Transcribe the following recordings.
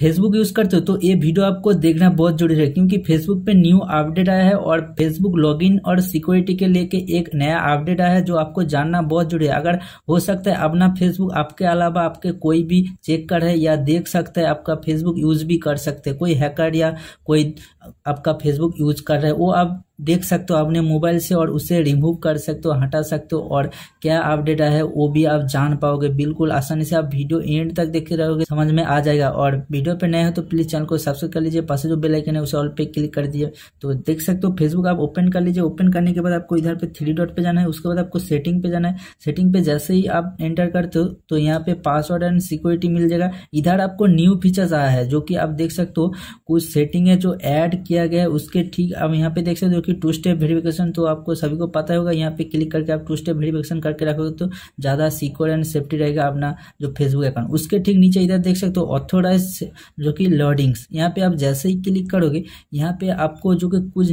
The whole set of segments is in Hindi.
फेसबुक यूज करते हो तो ये वीडियो आपको देखना बहुत जरूरी है क्योंकि फेसबुक पे न्यू अपडेट आया है और फेसबुक लॉगिन और सिक्योरिटी के लेके एक नया अपडेट आया है जो आपको जानना बहुत जरूरी है अगर हो सकता है अपना फेसबुक आपके अलावा आपके कोई भी चेक कर है या देख सकता है आपका फेसबुक यूज भी कर सकते हैं कोई हैकर या कोई आपका फेसबुक यूज कर रहे है वो आप देख सकते हो अपने मोबाइल से और उसे रिमूव कर सकते हो हटा सकते हो और क्या अपडेट है वो भी आप जान पाओगे बिल्कुल आसानी से आप वीडियो एंड तक देखे रहोगे समझ में आ जाएगा और वीडियो पे नए हो तो प्लीज चैनल को सब्सक्राइब कर लीजिए पास जो बेलाइकन है उसे ऑल पे क्लिक कर दीजिए तो देख सकते हो फेसबुक आप ओपन कर लीजिए ओपन करने के बाद आपको इधर पे थ्री डॉट पे जाना है उसके बाद आपको सेटिंग पे जाना है सेटिंग पे जैसे ही आप एंटर करते हो तो यहाँ पे पासवर्ड एंड सिक्योरिटी मिल जाएगा इधर आपको न्यू फीचर्स आया है जो कि आप देख सकते हो कुछ सेटिंग है जो ऐड किया गया है उसके ठीक आप यहाँ पे देख सकते हो कि टू स्टेप वेरिफिकेशन तो आपको सभी को पता होगा यहाँ पे क्लिक करके आप टू स्टेप वेरिफिकेशन करके रखोगे तो ज़्यादा सिक्योर एंड सेफ्टी रहेगा अपना जो फेसबुक अकाउंट उसके ठीक नीचे इधर देख सकते हो ऑथोराइज जो कि लॉडिंग्स यहाँ पे आप जैसे ही क्लिक करोगे यहाँ पे आपको जो कि कुछ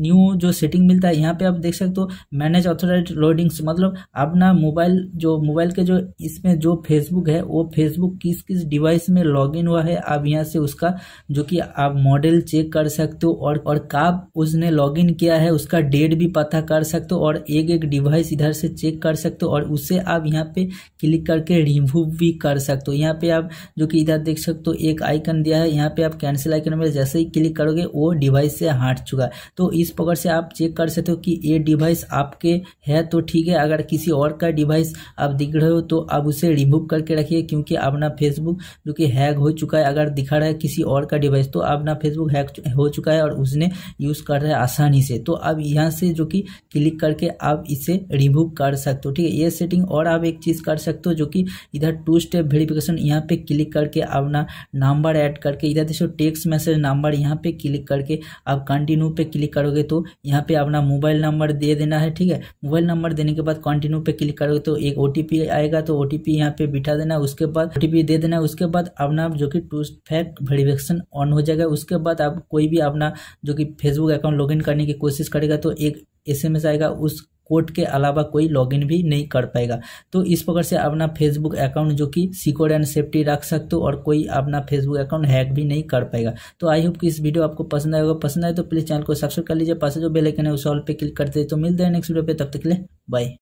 न्यू जो सेटिंग मिलता है यहाँ पे आप देख सकते हो मैनेज ऑथोराइज लोडिंग्स मतलब अपना मोबाइल जो मोबाइल के जो इसमें जो फेसबुक है वो फेसबुक किस किस डिवाइस में लॉगिन हुआ है आप यहाँ से उसका जो कि आप मॉडल चेक कर सकते हो और और कब उसने लॉगिन किया है उसका डेट भी पता कर सकते हो और एक एक डिवाइस इधर से चेक कर सकते हो और उसे आप यहाँ पे क्लिक करके रिमूव भी कर सकते हो यहाँ पे आप जो कि इधर देख सकते हो एक आइकन दिया है यहाँ पे आप कैंसिल आइकन में जैसे ही क्लिक करोगे वो डिवाइस से हट चुका है तो इस प्रकार से आप चेक कर सकते हो कि ये डिवाइस आपके है तो ठीक है अगर किसी और का डिवाइस आप दिख रहे हो तो आप उसे रिमूव करके रखिए क्योंकि अपना फेसबुक जो कि हैक हो चुका है अगर दिखा रहा है किसी और का डिवाइस तो अपना फेसबुक हैक हो चुका है और उसने यूज़ कर रहा है आसानी से तो आप यहाँ से जो कि क्लिक करके आप इसे रिमूव कर सकते हो ठीक है ये सेटिंग और आप एक चीज़ कर सकते हो जो कि इधर टू स्टेप वेरिफिकेशन यहाँ पे क्लिक करके अपना नंबर ऐड करके इधर देखो टेक्स्ट मैसेज नंबर यहाँ पे क्लिक करके आप कंटिन्यू पे क्लिक करोगे करोगे तो यहाँ पे अपना मोबाइल नंबर दे देना है ठीक है मोबाइल नंबर देने के बाद कंटिन्यू पे क्लिक करोगे तो एक ओ आएगा तो ओ टी यहाँ पे बिठा देना उसके बाद ओ दे देना उसके बाद अपना जो कि टू फैक्ट वेरिफिकेशन ऑन हो जाएगा उसके बाद आप कोई भी अपना जो कि फेसबुक अकाउंट लॉग करने की कोशिश करेगा तो एक एस आएगा उस कोड के अलावा कोई लॉगिन भी नहीं कर पाएगा तो इस प्रकार से अपना फेसबुक अकाउंट जो कि सिक्योर एंड सेफ्टी रख सकते हो और कोई अपना फेसबुक अकाउंट हैक भी नहीं कर पाएगा तो आई होप कि इस वीडियो आपको पसंद आएगा पसंद आए तो प्लीज़ चैनल को सब्सक्राइब कर लीजिए पास जो बेलाइकन है उस ऑल पर क्लिक करते तो मिलते हैं नेक्स्ट वीडियो पे तब तक के लिए बाय